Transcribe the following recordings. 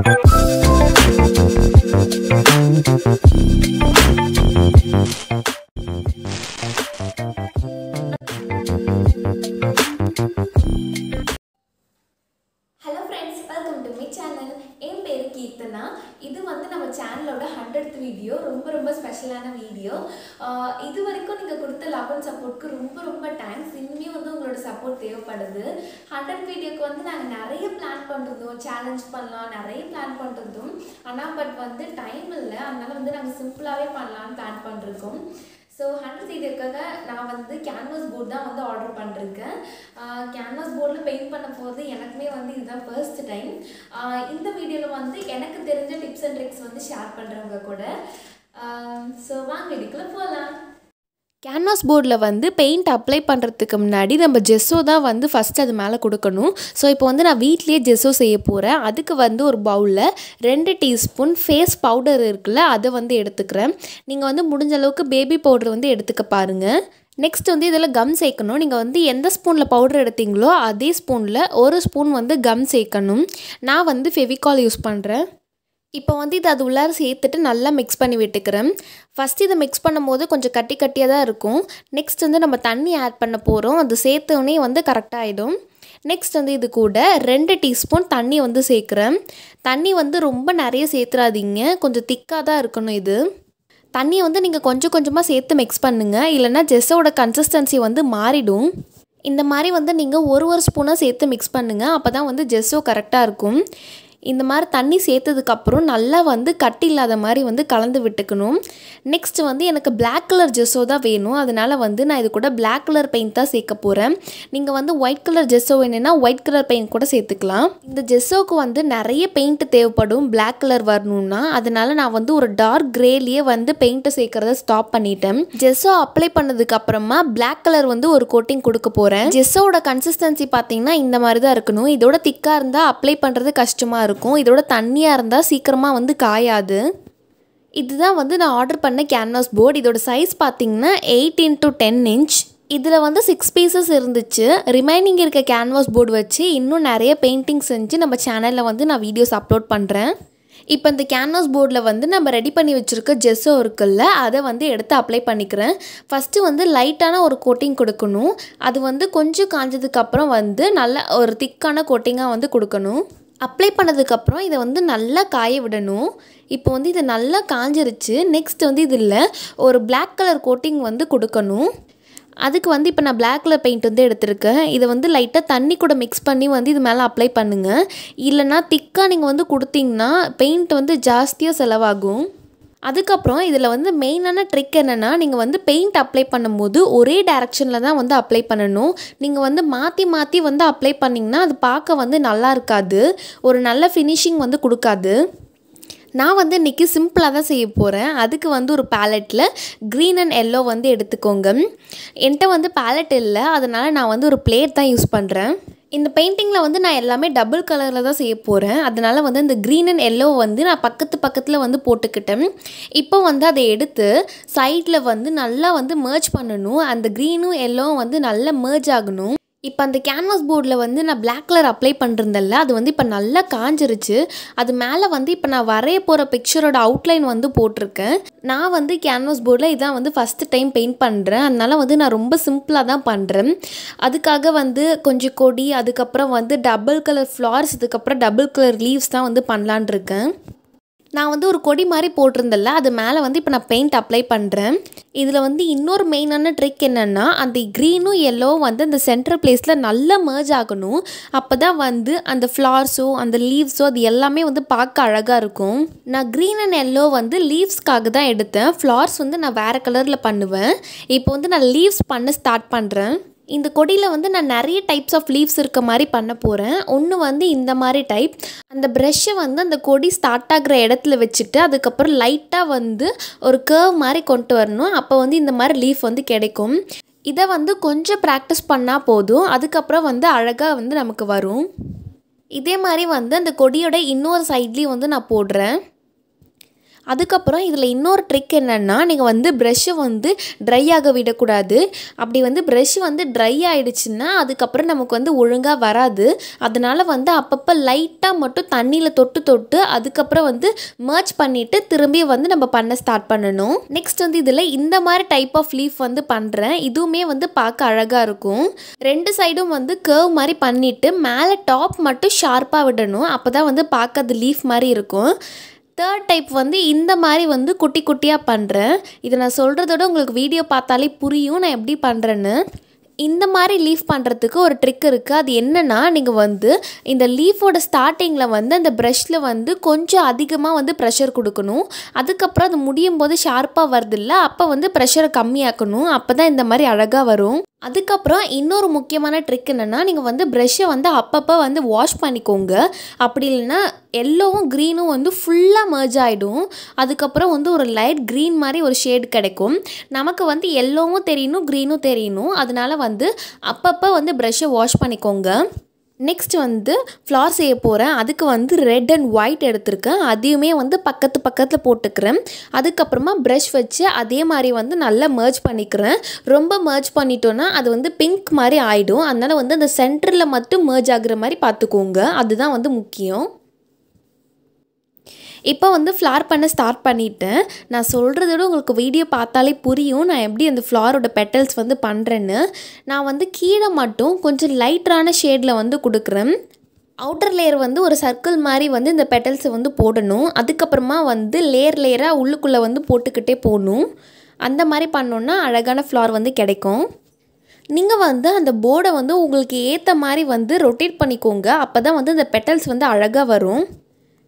Thank ஆனால் இது வந்து நம்ம சேனலோட ஹண்ட்ரட் வீடியோ ரொம்ப ரொம்ப ஸ்பெஷலான வீடியோ இது வரைக்கும் நீங்கள் கொடுத்த லவ் அண்ட் சப்போர்ட்க்கு ரொம்ப ரொம்ப தேங்க்ஸ் இன்னும் வந்து உங்களோட சப்போர்ட் தேவைப்படுது ஹண்ட்ரட் வீடியோக்கு வந்து நாங்கள் நிறைய பிளான் பண்ணுறதும் சேலஞ்ச் பண்ணலாம் நிறைய பிளான் பண்ணுறதும் ஆனால் பட் வந்து டைம் இல்லை அதனால் வந்து நாங்கள் சிம்பிளாகவே பண்ணலான்னு பிளான் பண்ணிருக்கோம் ஸோ ஹண்ட்ரட் இதுக்காக நான் வந்து கேன்வாஸ் போர்ட் தான் வந்து ஆர்டர் பண்ணிருக்கேன் கேன்வாஸ் போர்டில் பெயிண்ட் பண்ண போகிறது எனக்குமே வந்து இதுதான் ஃபர்ஸ்ட் டைம் இந்த வீடியோவில் வந்து எனக்கு தெரிஞ்ச டிப்ஸ் அண்ட் ட்ரிக்ஸ் வந்து ஷேர் பண்ணுறவங்க கூட ஸோ வாங்க இதுக்குள்ளே போகலாம் கேன்வாஸ் போர்டில் வந்து பெயிண்ட் அப்ளை பண்ணுறதுக்கு முன்னாடி நம்ம ஜெஸ்ஸோ தான் வந்து ஃபஸ்ட் அது மேலே கொடுக்கணும் ஸோ இப்போ வந்து நான் வீட்லேயே ஜெஸ்ஸோ செய்ய போகிறேன் அதுக்கு வந்து ஒரு பவுலில் ரெண்டு டீஸ்பூன் ஃபேஸ் பவுடர் இருக்குல்ல அதை வந்து எடுத்துக்கிறேன் நீங்கள் வந்து முடிஞ்ச அளவுக்கு பேபி பவுடர் வந்து எடுத்துக்க பாருங்கள் நெக்ஸ்ட் வந்து இதில் கம் சேர்க்கணும் நீங்கள் வந்து எந்த ஸ்பூனில் பவுடர் எடுத்தீங்களோ அதே ஸ்பூனில் ஒரு ஸ்பூன் வந்து கம் சேர்க்கணும் நான் வந்து ஃபெவிகால் யூஸ் பண்ணுறேன் இப்போ வந்து இது அது உள்ளார சேர்த்துட்டு நல்லா மிக்ஸ் பண்ணி விட்டுக்கிறேன் ஃபஸ்ட் இதை மிக்ஸ் பண்ணும்போது கொஞ்சம் கட்டி கட்டியாக தான் இருக்கும் நெக்ஸ்ட் வந்து நம்ம தண்ணி ஆட் பண்ண போகிறோம் அது சேர்த்தோடனே வந்து கரெக்டாகிடும் நெக்ஸ்ட் வந்து இது கூட ரெண்டு டீஸ்பூன் தண்ணி வந்து சேர்க்குறேன் தண்ணி வந்து ரொம்ப நிறைய சேர்த்துறாதீங்க கொஞ்சம் திக்காக தான் இருக்கணும் இது தண்ணியை வந்து நீங்கள் கொஞ்சம் கொஞ்சமாக சேர்த்து மிக்ஸ் பண்ணுங்கள் இல்லைனா ஜெஸ்ஸோட கன்சிஸ்டன்சி வந்து மாறிடும் இந்த மாதிரி வந்து நீங்கள் ஒரு ஒரு ஸ்பூனாக சேர்த்து மிக்ஸ் பண்ணுங்கள் அப்போ தான் வந்து ஜெஸ்ஸோ கரெக்டாக இருக்கும் இந்த மாதிரி தண்ணி சேர்த்ததுக்கப்புறம் நல்லா வந்து கட்டி இல்லாத மாதிரி வந்து கலந்து விட்டுக்கணும் நெக்ஸ்ட் வந்து எனக்கு பிளாக் கலர் ஜெஸ்ஸோ தான் வேணும் அதனால் வந்து நான் இது கூட பிளாக் கலர் பெயிண்ட் தான் சேர்க்க போகிறேன் நீங்கள் வந்து ஒயிட் கலர் ஜெஸ்ஸோ வேணும்னா ஒயிட் கலர் பெயிண்ட் கூட சேர்த்துக்கலாம் இந்த ஜெஸ்ஸோக்கு வந்து நிறைய பெயிண்ட் தேவைப்படும் பிளாக் கலர் வரணும்னா அதனால் நான் வந்து ஒரு டார்க் க்ரேலேயே வந்து பெயிண்ட்டை சேர்க்குறத ஸ்டாப் பண்ணிட்டேன் ஜெஸ்ஸோ அப்ளை பண்ணதுக்கப்புறமா பிளாக் கலர் வந்து ஒரு கோட்டிங் கொடுக்க போகிறேன் ஜெஸ்ஸோட கன்சிஸ்டன்சி பார்த்தீங்கன்னா இந்த மாதிரி தான் இருக்கணும் இதோட திக்காக இருந்தால் அப்ளை பண்ணுறது கஷ்டமாக இருக்கும் இருக்கும் இதோட தண்ணியாக இருந்தால் சீக்கிரமாக வந்து காயாது இதுதான் வந்து நான் ஆர்டர் பண்ண கேன்வாஸ் போர்டு இதோட சைஸ் பார்த்திங்கன்னா எயிட் இன்ட்டு டென் இன்ச் இதில் வந்து சிக்ஸ் பீசஸ் இருந்துச்சு ரிமைனிங் இருக்க கேன்வாஸ் போர்டு வச்சு இன்னும் நிறைய பெயிண்டிங் செஞ்சு நம்ம சேனலில் வந்து நான் வீடியோஸ் அப்லோட் பண்ணுறேன் இப்போ இந்த கேன்வாஸ் போர்டில் வந்து நம்ம ரெடி பண்ணி வச்சுருக்க ஜெஸ்ஸோ இருக்குல்ல அதை வந்து எடுத்து அப்ளை பண்ணிக்கிறேன் ஃபஸ்ட்டு வந்து லைட்டான ஒரு கோட்டிங் கொடுக்கணும் அது வந்து கொஞ்சம் காஞ்சதுக்கப்புறம் வந்து நல்ல ஒரு திக்கான கோட்டிங்காக வந்து கொடுக்கணும் அப்ளை பண்ணதுக்கப்புறம் இதை வந்து நல்லா காய விடணும் இப்போ வந்து இது நல்லா காஞ்சிருச்சு நெக்ஸ்ட் வந்து இதில் ஒரு பிளாக் கலர் கோட்டிங் வந்து கொடுக்கணும் அதுக்கு வந்து இப்போ நான் பிளாக் கலர் பெயிண்ட் வந்து எடுத்திருக்கேன் இதை வந்து லைட்டாக தண்ணி கூட மிக்ஸ் பண்ணி வந்து இது மேலே அப்ளை பண்ணுங்கள் இல்லைனா திக்காக நீங்கள் வந்து கொடுத்தீங்கன்னா பெயிண்ட் வந்து ஜாஸ்தியாக செலவாகும் அதுக்கப்புறம் இதில் வந்து மெயினான ட்ரிக் என்னென்னா நீங்கள் வந்து பெயிண்ட் அப்ளை பண்ணும்போது ஒரே டேரெக்ஷனில் தான் வந்து அப்ளை பண்ணணும் நீங்கள் வந்து மாற்றி மாற்றி வந்து அப்ளை பண்ணிங்கன்னா அது பார்க்க வந்து நல்லா இருக்காது ஒரு நல்ல ஃபினிஷிங் வந்து கொடுக்காது நான் வந்து இன்றைக்கி சிம்பிளாக தான் செய்ய போகிறேன் அதுக்கு வந்து ஒரு பேலட்டில் க்ரீன் அண்ட் எல்லோ வந்து எடுத்துக்கோங்க என்கிட்ட வந்து பேலட் இல்லை அதனால் நான் வந்து ஒரு பிளேட் தான் யூஸ் பண்ணுறேன் இந்த பெயிண்டிங்கில் வந்து நான் எல்லாமே டபுள் கலரில் தான் செய்ய போகிறேன் அதனால் வந்து இந்த க்ரீன் அண்ட் எல்லோ வந்து நான் பக்கத்து பக்கத்தில் வந்து போட்டுக்கிட்டேன் இப்போ வந்து அதை எடுத்து சைடில் வந்து நல்லா வந்து மேர்ஜ் பண்ணணும் அந்த க்ரீனும் எல்லோவும் வந்து நல்லா மேர்ஜ் ஆகணும் இப்போ அந்த கேன்வாஸ் போர்டில் வந்து நான் பிளாக் கலர் அப்ளை பண்ணிருந்தேன்ல அது வந்து இப்போ நல்லா காஞ்சிருச்சு அது மேலே வந்து இப்போ நான் வரைய போகிற பிக்சரோட அவுட்லைன் வந்து போட்டிருக்கேன் நான் வந்து கேன்வாஸ் போர்டில் இதான் வந்து ஃபஸ்ட்டு டைம் பெயிண்ட் பண்ணுறேன் அதனால் வந்து நான் ரொம்ப சிம்பிளாக தான் பண்ணுறேன் அதுக்காக வந்து கொஞ்சம் கொடி அதுக்கப்புறம் வந்து டபுள் கலர் ஃப்ளார்ஸ் இதுக்கப்புறம் டபுள் கலர் லீவ்ஸ் தான் வந்து பண்ணலான் இருக்கேன் நான் வந்து ஒரு கொடி மாதிரி போட்டிருந்தல அது மேலே வந்து இப்போ நான் பெயிண்ட் அப்ளை பண்ணுறேன் இதில் வந்து இன்னொரு மெயினான ட்ரிக் என்னென்னா அந்த க்ரீனும் எல்லோவும் வந்து அந்த சென்ட்ரல் பிளேஸில் நல்லா மேர்ஜ் ஆகணும் அப்போ தான் வந்து அந்த ஃப்ளார்ஸோ அந்த லீவ்ஸோ அது எல்லாமே வந்து பார்க்க அழகாக இருக்கும் நான் க்ரீன் அண்ட் எல்லோ வந்து லீவ்ஸ்க்காக தான் எடுத்தேன் ஃப்ளார்ஸ் வந்து நான் வேறு கலரில் பண்ணுவேன் இப்போ வந்து நான் லீவ்ஸ் பண்ண ஸ்டார்ட் பண்ணுறேன் இந்த கொடியில் வந்து நான் நிறைய டைப்ஸ் ஆஃப் லீவ்ஸ் இருக்க மாதிரி பண்ண போகிறேன் ஒன்று வந்து இந்த மாதிரி டைப் அந்த ப்ரெஷ்ஷை வந்து அந்த கொடி ஸ்டார்ட் ஆகிற இடத்துல வச்சுட்டு அதுக்கப்புறம் லைட்டாக வந்து ஒரு கேர்வ் மாதிரி கொண்டு வரணும் அப்போ வந்து இந்த மாதிரி லீஃப் வந்து கிடைக்கும் இதை வந்து கொஞ்சம் ப்ராக்டிஸ் பண்ணால் போதும் அதுக்கப்புறம் வந்து அழகாக வந்து நமக்கு வரும் இதே மாதிரி வந்து அந்த கொடியோட இன்னொரு சைட்லேயும் வந்து நான் போடுறேன் அதுக்கப்புறம் இதில் இன்னொரு ட்ரிக் என்னென்னா நீங்கள் வந்து ப்ரெஷ்ஷை வந்து ட்ரை ஆக விடக்கூடாது அப்படி வந்து ப்ரெஷ் வந்து ட்ரை ஆகிடுச்சுன்னா அதுக்கப்புறம் நமக்கு வந்து ஒழுங்காக வராது அதனால் வந்து அப்பப்போ லைட்டாக மட்டும் தண்ணியில் தொட்டு தொட்டு அதுக்கப்புறம் வந்து மர்ச் பண்ணிவிட்டு திரும்பி வந்து நம்ம பண்ண ஸ்டார்ட் பண்ணணும் நெக்ஸ்ட் வந்து இதில் இந்த மாதிரி டைப் ஆஃப் லீஃப் வந்து பண்ணுறேன் இதுவுமே வந்து பார்க்க அழகாக இருக்கும் ரெண்டு சைடும் வந்து கேர்வ் மாதிரி பண்ணிவிட்டு மேலே டாப் மட்டும் ஷார்ப்பாக விடணும் அப்போ தான் வந்து பார்க்க அது லீஃப் மாதிரி இருக்கும் தேர்ட் டைப் வந்து இந்த மாதிரி வந்து குட்டி குட்டியாக பண்ணுறேன் இதை நான் சொல்கிறதோட உங்களுக்கு வீடியோ பார்த்தாலே புரியும் நான் எப்படி பண்ணுறேன்னு இந்த மாதிரி லீஃப் பண்ணுறதுக்கு ஒரு ட்ரிக் இருக்குது அது என்னென்னா நீங்கள் வந்து இந்த லீஃபோட ஸ்டார்டிங்கில் வந்து அந்த ப்ரெஷ்ஷில் வந்து கொஞ்சம் அதிகமாக வந்து ப்ரெஷர் கொடுக்கணும் அதுக்கப்புறம் அது முடியும் போது ஷார்ப்பாக இல்லை அப்போ வந்து ப்ரெஷரை கம்மியாக்கணும் அப்போ தான் இந்த மாதிரி அழகாக வரும் அதுக்கப்புறம் இன்னொரு முக்கியமான ட்ரிக் என்னென்னா நீங்கள் வந்து ப்ரெஷ்ஷை வந்து அப்பப்போ வந்து வாஷ் பண்ணிக்கோங்க அப்படி இல்லைன்னா எல்லோவும் க்ரீனும் வந்து ஃபுல்லாக மர்ஜ் ஆகிடும் அதுக்கப்புறம் வந்து ஒரு லைட் க்ரீன் மாதிரி ஒரு ஷேட் கிடைக்கும் நமக்கு வந்து எல்லோவும் தெரியணும் க்ரீனும் தெரியணும் அதனால வந்து அப்பப்போ வந்து ப்ரெஷ்ஷை வாஷ் பண்ணிக்கோங்க நெக்ஸ்ட் வந்து ஃப்ளார் செய்ய போகிறேன் அதுக்கு வந்து ரெட் அண்ட் ஒயிட் எடுத்திருக்கேன் அதையுமே வந்து பக்கத்து பக்கத்தில் போட்டுக்கிறேன் அதுக்கப்புறமா ப்ரஷ் வச்சு அதே மாதிரி வந்து நல்லா மர்ஜ் பண்ணிக்கிறேன் ரொம்ப மர்ஜ் பண்ணிட்டோன்னா அது வந்து பிங்க் மாதிரி ஆகிடும் அதனால் வந்து அந்த சென்டரில் மட்டும் மர்ஜ் ஆகுற மாதிரி பார்த்துக்கோங்க அதுதான் வந்து முக்கியம் இப்போ வந்து ஃப்ளார் பண்ண ஸ்டார்ட் பண்ணிவிட்டேன் நான் சொல்கிறத விட உங்களுக்கு வீடியோ பார்த்தாலே புரியும் நான் எப்படி அந்த ஃப்ளாரோட பெட்டல்ஸ் வந்து பண்ணுறேன்னு நான் வந்து கீழே மட்டும் கொஞ்சம் லைட்டரான ஷேடில் வந்து கொடுக்குறேன் அவுட்டர் லேயர் வந்து ஒரு சர்க்கிள் மாதிரி வந்து இந்த பெட்டல்ஸை வந்து போடணும் அதுக்கப்புறமா வந்து லேயர் லேயராக உள்ளுக்குள்ளே வந்து போட்டுக்கிட்டே போகணும் அந்த மாதிரி பண்ணோன்னா அழகான ஃப்ளார் வந்து கிடைக்கும் நீங்கள் வந்து அந்த போர்டை வந்து உங்களுக்கு ஏற்ற மாதிரி வந்து ரொட்டேட் பண்ணிக்கோங்க அப்போ தான் வந்து இந்த பெட்டல்ஸ் வந்து அழகாக வரும்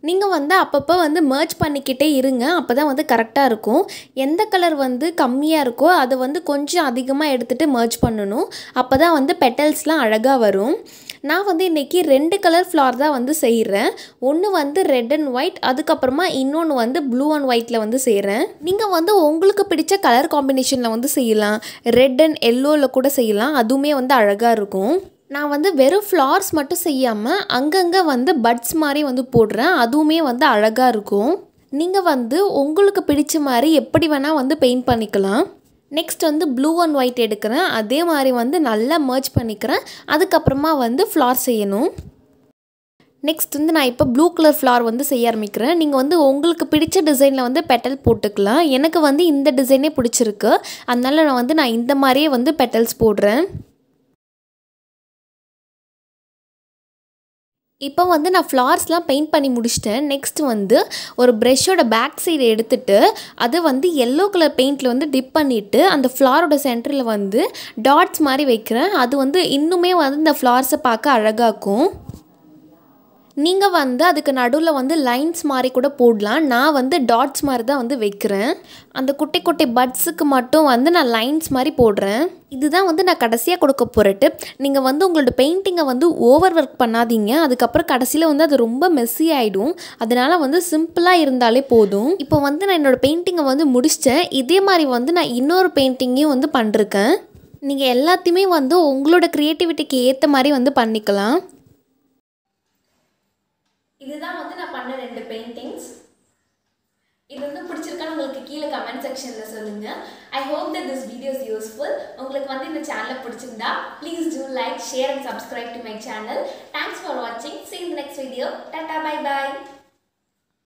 நீங்கள் வந்து அப்பப்போ வந்து மர்ச் பண்ணிக்கிட்டே இருங்க அப்போ தான் வந்து கரெக்டாக இருக்கும் எந்த கலர் வந்து கம்மியாக இருக்கோ அதை வந்து கொஞ்சம் அதிகமாக எடுத்துகிட்டு மர்ச் பண்ணணும் அப்போ தான் வந்து பெட்டல்ஸ்லாம் அழகாக வரும் நான் வந்து இன்றைக்கி ரெண்டு கலர் ஃப்ளார் தான் வந்து செய்கிறேன் ஒன்று வந்து ரெட் அண்ட் ஒயிட் அதுக்கப்புறமா இன்னொன்று வந்து ப்ளூ அண்ட் ஒயிட்டில் வந்து செய்கிறேன் நீங்கள் வந்து உங்களுக்கு பிடிச்ச கலர் காம்பினேஷனில் வந்து செய்யலாம் ரெட் அண்ட் எல்லோவில் கூட செய்யலாம் அதுவுமே வந்து அழகாக இருக்கும் நான் வந்து வெறும் ஃப்ளார்ஸ் மட்டும் செய்யாமல் அங்கங்கே வந்து பட்ஸ் மாதிரி வந்து போடுறேன் அதுவுமே வந்து அழகாக இருக்கும் நீங்கள் வந்து உங்களுக்கு பிடிச்ச மாதிரி எப்படி வேணால் வந்து பெயிண்ட் பண்ணிக்கலாம் நெக்ஸ்ட் வந்து ப்ளூ அண்ட் ஒயிட் எடுக்கிறேன் அதே மாதிரி வந்து நல்லா மர்ச் பண்ணிக்கிறேன் அதுக்கப்புறமா வந்து ஃப்ளார் செய்யணும் நெக்ஸ்ட் வந்து நான் இப்போ ப்ளூ கலர் ஃப்ளார் வந்து செய்ய ஆரம்பிக்கிறேன் நீங்கள் வந்து உங்களுக்கு பிடிச்ச டிசைனில் வந்து பெட்டல் போட்டுக்கலாம் எனக்கு வந்து இந்த டிசைனே பிடிச்சிருக்கு அதனால் நான் வந்து நான் இந்த மாதிரியே வந்து பெட்டல்ஸ் போடுறேன் இப்போ வந்து நான் ஃப்ளார்ஸ்லாம் பெயிண்ட் பண்ணி முடிச்சிட்டேன் நெக்ஸ்ட் வந்து ஒரு ப்ரெஷ்ஷோட பேக் சைடு எடுத்துட்டு அது வந்து எல்லோ கலர் பெயிண்டில் வந்து டிப் பண்ணிவிட்டு அந்த ஃப்ளாரோட சென்டரில் வந்து டாட்ஸ் மாதிரி வைக்கிறேன் அது வந்து இன்னுமே வந்து இந்த ஃப்ளார்ஸை பார்க்க அழகாக்கும் நீங்கள் வந்து அதுக்கு நடுவில் வந்து லைன்ஸ் மாதிரி கூட போடலாம் நான் வந்து டாட்ஸ் மாதிரி தான் வந்து வைக்கிறேன் அந்த குட்டி குட்டி பட்ஸுக்கு மட்டும் வந்து நான் லைன்ஸ் மாதிரி போடுறேன் இதுதான் வந்து நான் கடைசியாக கொடுக்க போகிறட்டு நீங்கள் வந்து உங்களோட பெயிண்டிங்கை வந்து ஓவர் ஒர்க் பண்ணாதீங்க அதுக்கப்புறம் கடைசியில் வந்து அது ரொம்ப மெஸ்ஸி ஆகிடும் அதனால் வந்து சிம்பிளாக இருந்தாலே போதும் இப்போ வந்து நான் என்னோடய பெயிண்டிங்கை வந்து முடிச்சிட்டேன் இதே மாதிரி வந்து நான் இன்னொரு பெயிண்டிங்கையும் வந்து பண்ணிருக்கேன் நீங்கள் எல்லாத்தையுமே வந்து உங்களோட க்ரியேட்டிவிட்டிக்கு ஏற்ற மாதிரி வந்து பண்ணிக்கலாம் இதுதான் வந்து நான் பண்ண ரெண்டு பெயிண்டிங்ஸ் இது வந்து பிடிச்சிருக்கான்னு உங்களுக்கு கீழே கமெண்ட் செக்ஷனில் சொல்லுங்கள் I hope that this videos useful உங்களுக்கு வந்து இந்த சேனலை பிடிச்சிருந்தா please do like share and subscribe to my channel thanks for வாட்சிங் சி இந்த நெக்ஸ்ட் வீடியோ டாட்டா பை பாய்